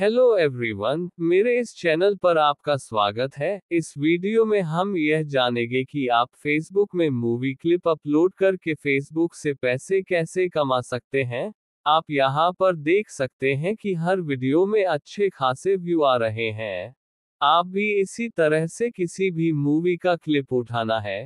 hello everyone, मेरे इस channel पर आपका स्वागत है इस वीडियो में हम यह जानेंगे कि आप फेसबुक में मूवी क्लिप अपलोड करके फेसबुक से पैसे कैसे कमा सकते हैं आप यहाँ पर देख सकते हैं कि हर वीडियो में अच्छे खासे व्यू आ रहे हैं आप भी इसी तरह से किसी भी मूवी का क्लिप उठाना है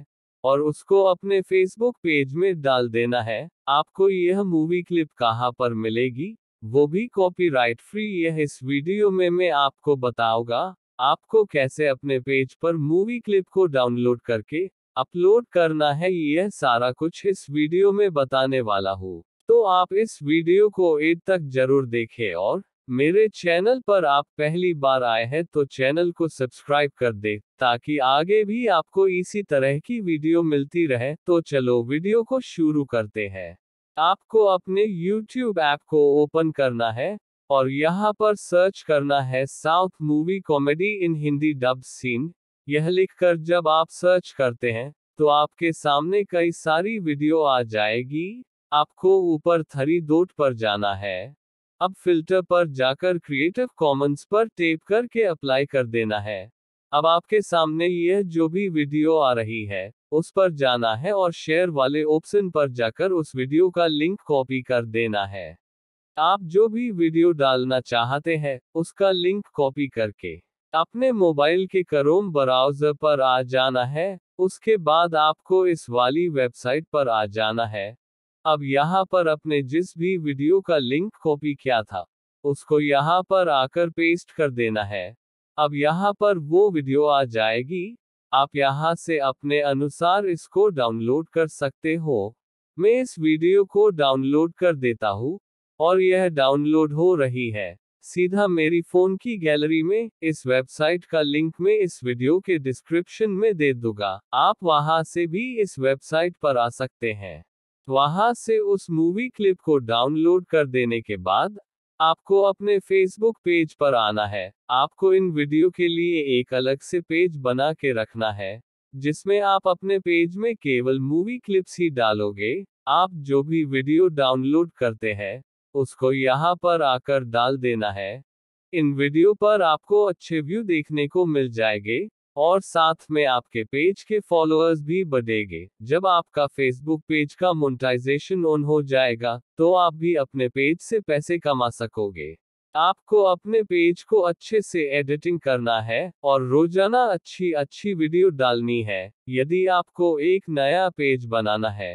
और उसको अपने फेसबुक पेज में डाल देना है आपको यह मूवी क्लिप कहाँ पर मिलेगी वो भी कॉपीराइट फ्री यह इस वीडियो में मैं आपको बताऊंगा आपको कैसे अपने पेज पर मूवी क्लिप को डाउनलोड करके अपलोड करना है यह सारा कुछ इस वीडियो में बताने वाला हूँ तो आप इस वीडियो को एड तक जरूर देखें और मेरे चैनल पर आप पहली बार आए हैं तो चैनल को सब्सक्राइब कर दे ताकि आगे भी आपको इसी तरह की वीडियो मिलती रहे तो चलो वीडियो को शुरू करते हैं आपको अपने YouTube ऐप को ओपन करना है और यहाँ पर सर्च करना है south movie comedy in Hindi dub scene यह लिखकर जब आप सर्च करते हैं तो आपके सामने कई सारी वीडियो आ जाएगी आपको ऊपर थरी डोट पर जाना है अब फिल्टर पर जाकर क्रिएटिव कॉमन्स पर टेप करके अप्लाई कर देना है अब आपके सामने यह जो भी वीडियो आ रही है उस पर जाना है और शेयर वाले ऑप्शन पर जाकर उस वीडियो का लिंक कॉपी कर देना है आप जो भी वीडियो डालना चाहते हैं उसका लिंक कॉपी करके अपने मोबाइल के करोम ब्राउजर पर आ जाना है उसके बाद आपको इस वाली वेबसाइट पर आ जाना है अब यहाँ पर अपने जिस भी वीडियो का लिंक कॉपी किया था उसको यहाँ पर आकर पेस्ट कर देना है अब यहाँ पर वो वीडियो आ जाएगी आप यहाँ से अपने अनुसार इसको डाउनलोड कर सकते हो मैं इस वीडियो को डाउनलोड कर देता हूँ और यह डाउनलोड हो रही है सीधा मेरी फोन की गैलरी में इस वेबसाइट का लिंक में इस वीडियो के डिस्क्रिप्शन में दे दूंगा आप वहां से भी इस वेबसाइट पर आ सकते हैं वहां से उस मूवी क्लिप को डाउनलोड कर देने के बाद आपको अपने फेसबुक पेज पर आना है आपको इन वीडियो के लिए एक अलग से पेज बना के रखना है जिसमें आप अपने पेज में केवल मूवी क्लिप्स ही डालोगे आप जो भी वीडियो डाउनलोड करते हैं उसको यहाँ पर आकर डाल देना है इन वीडियो पर आपको अच्छे व्यू देखने को मिल जाएंगे और साथ में आपके पेज के फॉलोअर्स भी बढ़ेंगे जब आपका फेसबुक पेज का मोनेटाइजेशन ऑन हो जाएगा तो आप भी अपने पेज से पैसे कमा सकोगे आपको अपने पेज को अच्छे से एडिटिंग करना है और रोजाना अच्छी अच्छी वीडियो डालनी है यदि आपको एक नया पेज बनाना है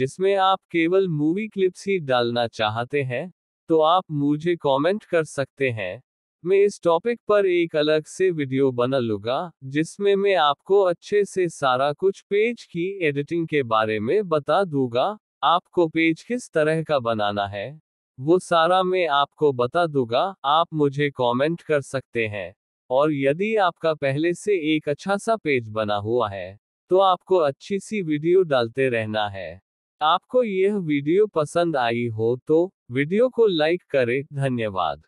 जिसमें आप केवल मूवी क्लिप्स ही डालना चाहते हैं तो आप मुझे कमेंट कर सकते हैं मैं इस टॉपिक पर एक अलग से वीडियो बना लूंगा जिसमें मैं आपको अच्छे से सारा कुछ पेज की एडिटिंग के बारे में बता दूंगा आपको पेज किस तरह का बनाना है वो सारा मैं आपको बता दूंगा आप मुझे कमेंट कर सकते हैं और यदि आपका पहले से एक अच्छा सा पेज बना हुआ है तो आपको अच्छी सी वीडियो डालते रहना है आपको यह वीडियो पसंद आई हो तो वीडियो को लाइक करें धन्यवाद